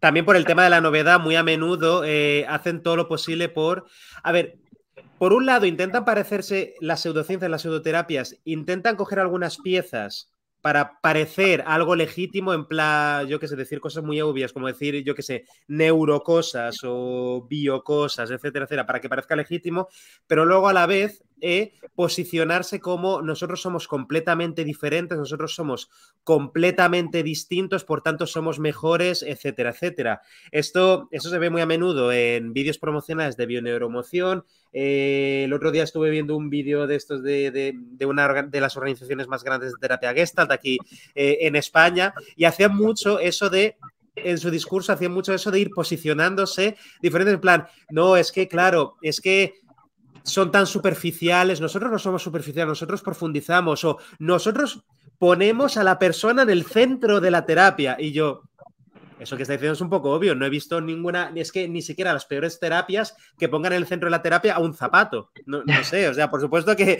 También por el tema de la novedad, muy a menudo eh, hacen todo lo posible por. A ver, por un lado, intentan parecerse las pseudociencias, las pseudoterapias, intentan coger algunas piezas para parecer algo legítimo, en plan, yo qué sé, decir cosas muy obvias, como decir, yo qué sé, neurocosas o biocosas, etcétera, etcétera, para que parezca legítimo, pero luego a la vez e posicionarse como nosotros somos completamente diferentes, nosotros somos completamente distintos, por tanto somos mejores, etcétera, etcétera. Esto, eso se ve muy a menudo en vídeos promocionales de bioneuromoción. Eh, el otro día estuve viendo un vídeo de estos de, de, una de las organizaciones más grandes de terapia Gestalt aquí eh, en España y hacían mucho eso de en su discurso hacían mucho eso de ir posicionándose diferente en plan, no, es que claro, es que son tan superficiales, nosotros no somos superficiales, nosotros profundizamos o nosotros ponemos a la persona en el centro de la terapia y yo, eso que está diciendo es un poco obvio. No he visto ninguna, es que ni siquiera las peores terapias que pongan en el centro de la terapia a un zapato. No, sé, o sea, por supuesto que.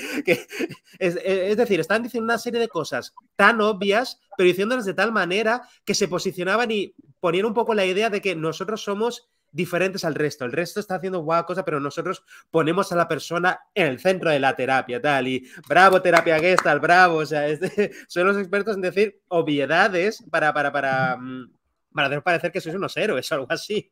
es, es, decir, están diciendo una serie de cosas tan obvias, pero diciéndolas de tal manera que se posicionaban y ponían un poco la idea de que nosotros somos diferentes al resto. El resto está haciendo guau cosa, pero nosotros ponemos a la persona en el centro de la terapia, tal. Y bravo, terapia gestal, bravo. O sea, son los expertos en decir obviedades para, para, para, mm, para hacer parecer que sois unos héroes o algo así.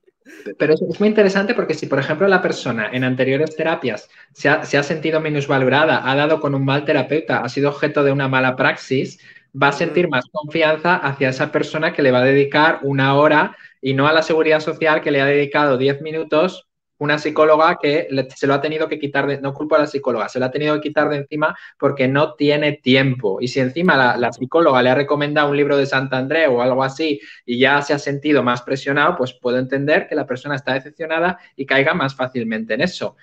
Pero es, es, muy interesante porque si, por ejemplo, la persona en anteriores terapias se ha, se ha sentido minusvalorada, ha dado con un mal terapeuta, ha sido objeto de una mala praxis, va a sentir más confianza hacia esa persona que le va a dedicar una hora y no a la seguridad social que le ha dedicado 10 minutos una psicóloga que se lo ha tenido que quitar, de, no culpa a la psicóloga, se lo ha tenido que quitar de encima porque no tiene tiempo. Y si encima la, psicóloga le ha recomendado un libro de Santander o algo así y ya se ha sentido más presionado, pues puedo entender que la persona está decepcionada y caiga más fácilmente en eso.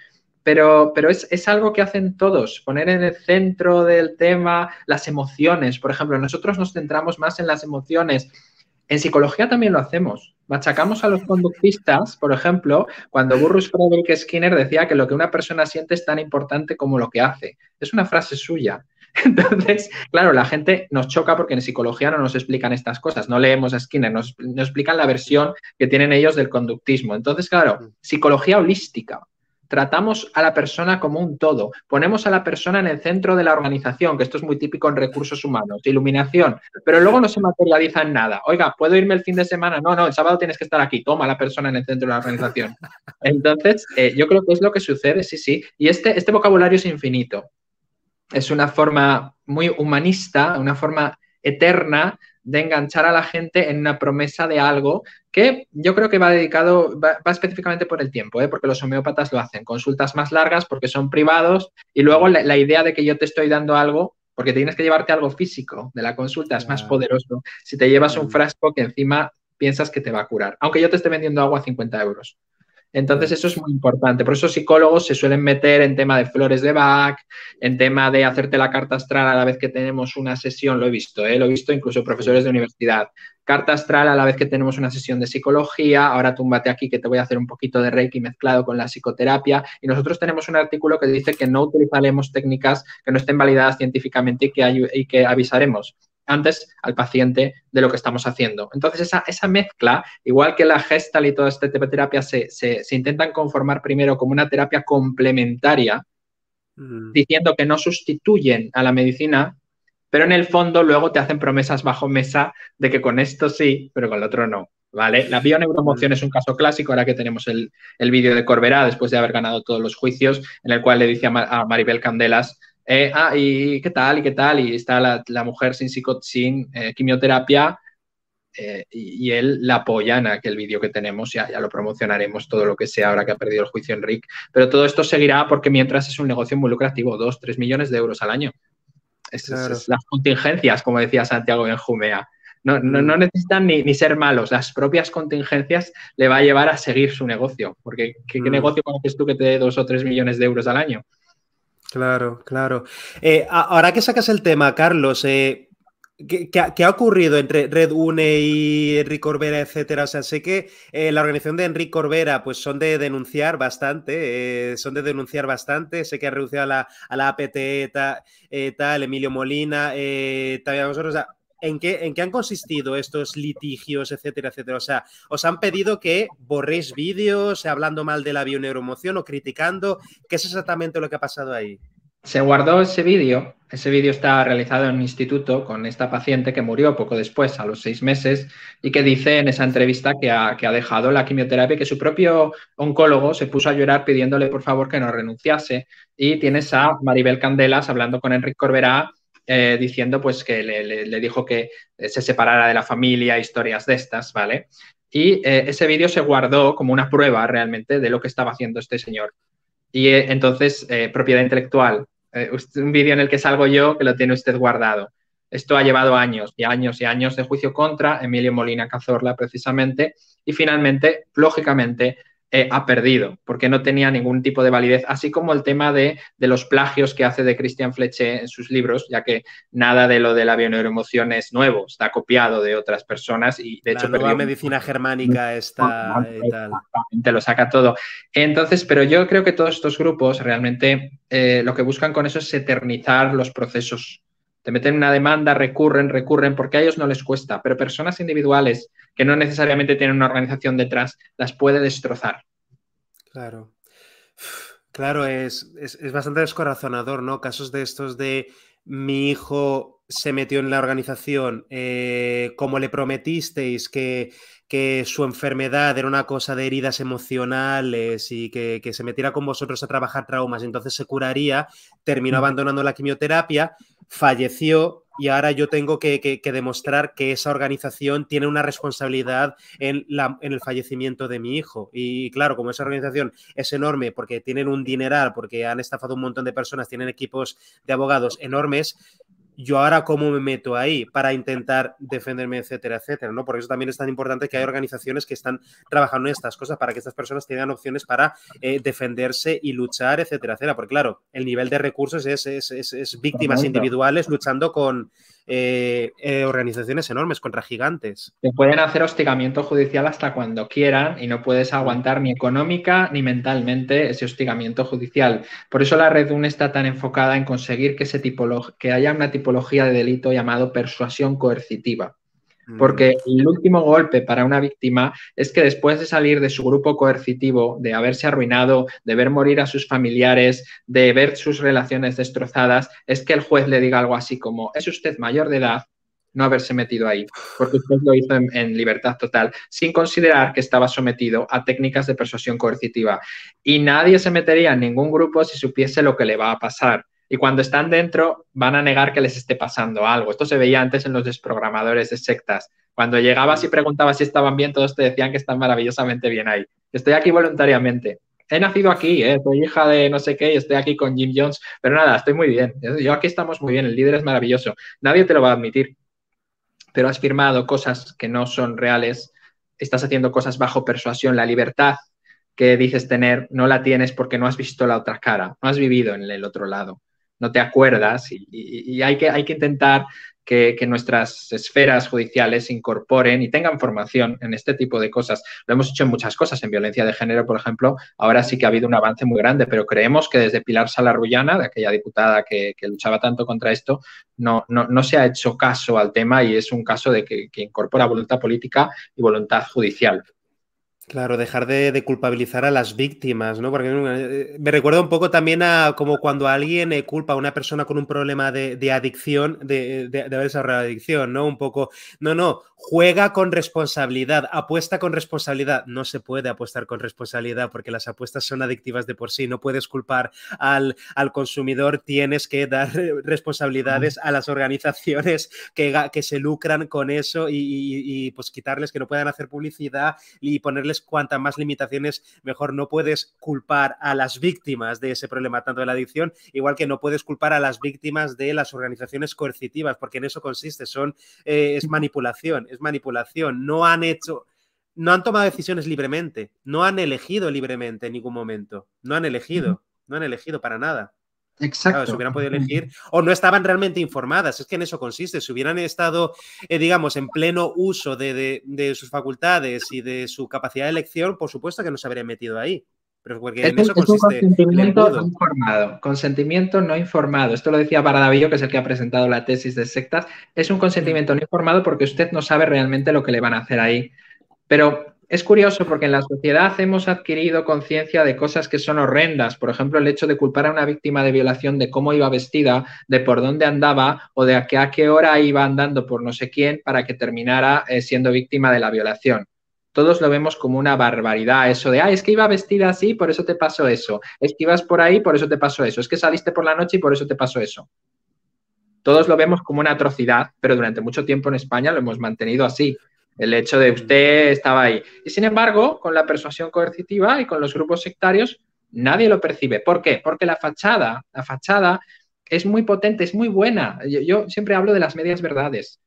Pero, pero es, es algo que hacen todos, poner en el centro del tema las emociones. Por ejemplo, nosotros nos centramos más en las emociones en psicología también lo hacemos. Machacamos a los conductistas, por ejemplo, cuando Burrus Frederick Skinner decía que lo que una persona siente es tan importante como lo que hace. Es una frase suya. Entonces, claro, la gente nos choca porque en psicología no nos explican estas cosas, no leemos a Skinner, nos, nos explican la versión que tienen ellos del conductismo. Entonces, claro, mm. psicología holística, Tratamos a la persona como un todo, ponemos a la persona en el centro de la organización, que esto es muy típico en recursos humanos, iluminación, pero luego no se materializa en nada. Oiga, ¿puedo irme el fin de semana? No, no, el sábado tienes que estar aquí, toma la persona en el centro de la organización. Entonces, eh, yo creo que es lo que sucede, sí, sí. Y este, este vocabulario es infinito. Es una forma muy humanista, una forma eterna de enganchar a la gente en una promesa de algo que yo creo que va dedicado, va, específicamente por el tiempo, ¿eh? porque los homeópatas lo hacen, consultas más largas porque son privados y luego la, idea de que yo te estoy dando algo porque tienes que llevarte algo físico de la consulta, es más poderoso si te llevas un mm. frasco que encima piensas que te va a curar, aunque yo te esté vendiendo agua a 50 euros. Entonces eso es muy importante. Por eso psicólogos se suelen meter en tema de flores de Bach, en tema de hacerte la carta astral a la vez que tenemos una sesión, lo he visto, ¿eh? lo he visto incluso profesores de universidad. Carta astral a la vez que tenemos una sesión de psicología, ahora túmbate aquí que te voy a hacer un poquito de reiki mezclado con la psicoterapia. Y nosotros tenemos un artículo que dice que no utilizaremos técnicas que no estén validadas científicamente y y que avisaremos antes al paciente de lo que estamos haciendo. Entonces, esa, mezcla, igual que la gestal y toda esta terapia, se, intentan conformar primero como una terapia complementaria, mm. diciendo que no sustituyen a la medicina, pero en el fondo luego te hacen promesas bajo mesa de que con esto sí, pero con el otro no. ¿Vale? La bioneuromoción mm. es un caso clásico, ahora que tenemos el, vídeo de Corberá, después de haber ganado todos los juicios, en el cual le dice a Maribel Candelas eh, ah, ¿y qué tal? ¿Y qué tal? Y está la, mujer sin, psico, sin eh, quimioterapia eh, y, él la apoya en aquel vídeo que tenemos, ya, ya lo promocionaremos todo lo que sea ahora que ha perdido el juicio Enrique pero todo esto seguirá porque mientras es un negocio muy lucrativo, 2, tres millones de euros al año. Esas las contingencias, como decía Santiago en No, no, necesitan ni, ser malos, las propias contingencias le va a llevar a seguir su negocio, porque ¿qué, mm. negocio conoces tú que te dé dos o tres millones de euros al año? Claro, claro. Eh, ahora que sacas el tema, Carlos, eh, ¿qué, ha, ocurrido entre Red Une y Enrique Corbera, etcétera? O sea, sé que eh, la organización de Enrique Corbera, pues son de denunciar bastante, son de denunciar bastante. Sé que ha reducido a la, a APT, e, tal, Emilio Molina, también a vosotros. ¿en qué, han consistido estos litigios, etcétera, etcétera? O sea, ¿os han pedido que borréis vídeos hablando mal de la bioneuromoción o criticando? ¿Qué es exactamente lo que ha pasado ahí? Se guardó ese vídeo, ese vídeo está realizado en un instituto con esta paciente que murió poco después, a los seis meses, y que dice en esa entrevista que ha, que ha dejado la quimioterapia, que su propio oncólogo se puso a llorar pidiéndole por favor que no renunciase. Y tienes a Maribel Candelas hablando con Enrique Corberá eh, diciendo pues que le, dijo que eh, se separara de la familia, historias de estas, ¿vale? Y eh, ese vídeo se guardó como una prueba realmente de lo que estaba haciendo este señor. Y entonces, propiedad intelectual, un vídeo en el que salgo yo que lo tiene usted guardado. Esto ha llevado años y años y años de juicio contra Emilio Molina Cazorla, precisamente, y finalmente, lógicamente, eh, ha perdido, porque no tenía ningún tipo de validez, así como el tema de, los plagios que hace de Christian Fleche en sus libros, ya que nada de lo de la bioneuroemoción es nuevo, está copiado de otras personas y de la hecho... medicina germánica está... te lo saca todo. Entonces, pero yo creo que todos estos grupos realmente eh, lo que buscan con eso es eternizar los procesos te meten una demanda, recurren, recurren, porque a ellos no les cuesta, pero personas individuales que no necesariamente tienen una organización detrás, las puede destrozar. Claro. Claro, es, bastante descorazonador, ¿no? Casos de estos de mi hijo se metió en la organización, eh, como le prometisteis que, su enfermedad era una cosa de heridas emocionales y que, que se metiera con vosotros a trabajar traumas, y entonces se curaría, terminó abandonando la quimioterapia, falleció y ahora yo tengo que, demostrar que esa organización tiene una responsabilidad en, la, en, el fallecimiento de mi hijo. Y claro, como esa organización es enorme porque tienen un dineral, porque han estafado un montón de personas, tienen equipos de abogados enormes, yo ahora cómo me meto ahí para intentar defenderme, etcétera, etcétera, ¿no? Por eso también es tan importante que hay organizaciones que están trabajando en estas cosas para que estas personas tengan opciones para eh, defenderse y luchar, etcétera, etcétera. Porque claro, el nivel de recursos es víctimas individuales luchando con, eh, eh, organizaciones enormes, contra gigantes. Te pueden hacer hostigamiento judicial hasta cuando quieran y no puedes aguantar ni económica ni mentalmente ese hostigamiento judicial. Por eso la red UN está tan enfocada en conseguir que, que haya una tipología de delito llamado persuasión coercitiva. Porque el último golpe para una víctima es que después de salir de su grupo coercitivo, de haberse arruinado, de ver morir a sus familiares, de ver sus relaciones destrozadas, es que el juez le diga algo así como, es usted mayor de edad, no haberse metido ahí, porque usted lo hizo en, libertad total, sin considerar que estaba sometido a técnicas de persuasión coercitiva. Y nadie se metería en ningún grupo si supiese lo que le va a pasar y cuando están dentro van a negar que les esté pasando algo. Esto se veía antes en los desprogramadores de sectas. Cuando llegabas y preguntabas si estaban bien, todos te decían que están maravillosamente bien ahí. Estoy aquí voluntariamente. He nacido aquí, ¿eh? soy hija de no sé qué y estoy aquí con Jim Jones, pero nada, estoy muy bien. Yo aquí estamos muy bien, el líder es maravilloso. Nadie te lo va a admitir, pero has firmado cosas que no son reales, estás haciendo cosas bajo persuasión, la libertad que dices tener no la tienes porque no has visto la otra cara, no has vivido en el otro lado no te acuerdas y, hay, que, hay que intentar que, nuestras esferas judiciales incorporen y tengan formación en este tipo de cosas. Lo hemos hecho en muchas cosas, en violencia de género, por ejemplo, ahora sí que ha habido un avance muy grande, pero creemos que desde Pilar Salarrullana, de aquella diputada que, luchaba tanto contra esto, no, no, se ha hecho caso al tema y es un caso de que incorpora voluntad política y voluntad judicial. Claro, dejar de, culpabilizar a las víctimas, ¿no? Porque eh, eh, me recuerda un poco también a como cuando alguien eh, culpa a una persona con un problema de, de adicción, de, de, haber desarrollado adicción, ¿no? Un poco, no, no, Juega con responsabilidad, apuesta con responsabilidad. No se puede apostar con responsabilidad porque las apuestas son adictivas de por sí. No puedes culpar al, consumidor, tienes que dar responsabilidades a las organizaciones que, que se lucran con eso y, pues quitarles que no puedan hacer publicidad y ponerles cuantas más limitaciones mejor. No puedes culpar a las víctimas de ese problema, tanto de la adicción, igual que no puedes culpar a las víctimas de las organizaciones coercitivas, porque en eso consiste, son, eh, es manipulación es manipulación. No han hecho, no han tomado decisiones libremente, no han elegido libremente en ningún momento, no han elegido, no han elegido para nada. Exacto. hubieran podido elegir o no estaban realmente informadas, es que en eso consiste, si hubieran estado, eh, digamos, en pleno uso de, de, sus facultades y de su capacidad de elección, por supuesto que no se habrían metido ahí. Pero es, un consentimiento no informado. Consentimiento no informado. Esto lo decía Paradavillo, que es el que ha presentado la tesis de sectas. Es un consentimiento no informado porque usted no sabe realmente lo que le van a hacer ahí. Pero es curioso porque en la sociedad hemos adquirido conciencia de cosas que son horrendas. Por ejemplo, el hecho de culpar a una víctima de violación de cómo iba vestida, de por dónde andaba o de a qué, hora iba andando por no sé quién para que terminara eh, siendo víctima de la violación todos lo vemos como una barbaridad, eso de, ah, es que iba vestida así, por eso te pasó eso, es que ibas por ahí, por eso te pasó eso, es que saliste por la noche y por eso te pasó eso. Todos lo vemos como una atrocidad, pero durante mucho tiempo en España lo hemos mantenido así, el hecho de usted estaba ahí. Y sin embargo, con la persuasión coercitiva y con los grupos sectarios, nadie lo percibe. ¿Por qué? Porque la fachada, la fachada es muy potente, es muy buena. yo siempre hablo de las medias verdades.